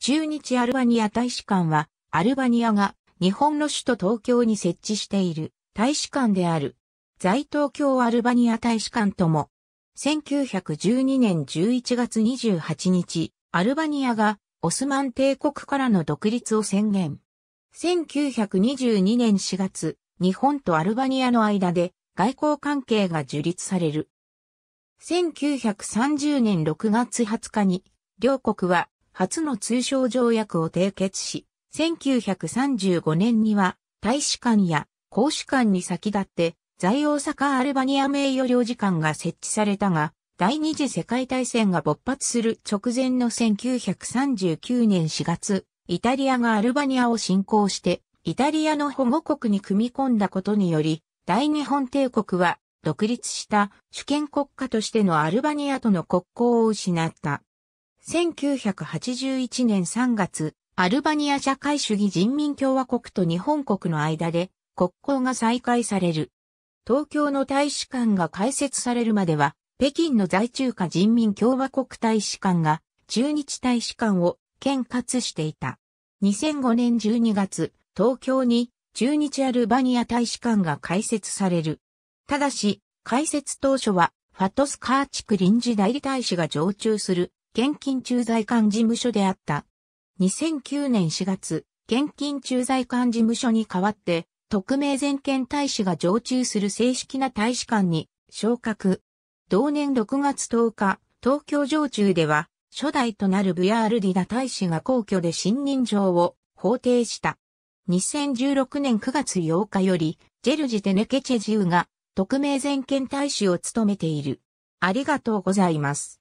中日アルバニア大使館は、アルバニアが日本の首都東京に設置している大使館である、在東京アルバニア大使館とも、1912年11月28日、アルバニアがオスマン帝国からの独立を宣言。1922年4月、日本とアルバニアの間で外交関係が樹立される。1930年6月20日に、両国は初の通商条約を締結し、1935年には大使館や公使館に先立って在大阪アルバニア名誉領事館が設置されたが、第二次世界大戦が勃発する直前の1939年4月、イタリアがアルバニアを侵攻して、イタリアの保護国に組み込んだことにより、大日本帝国は独立した主権国家としてのアルバニアとの国交を失った。1981年3月、アルバニア社会主義人民共和国と日本国の間で国交が再開される。東京の大使館が開設されるまでは、北京の在中華人民共和国大使館が中日大使館を兼轄していた。2005年12月、東京に中日アルバニア大使館が開設される。ただし、開設当初はファトスカーチク臨時代理大使が常駐する現金駐在官事務所であった。2009年4月、現金駐在官事務所に代わって、特命全権大使が常駐する正式な大使館に昇格。同年6月10日、東京常駐では、初代となるブヤールディダ大使が皇居で新任状を法定した。2016年9月8日より、ジェルジ・テネケチェジウが特命全権大使を務めている。ありがとうございます。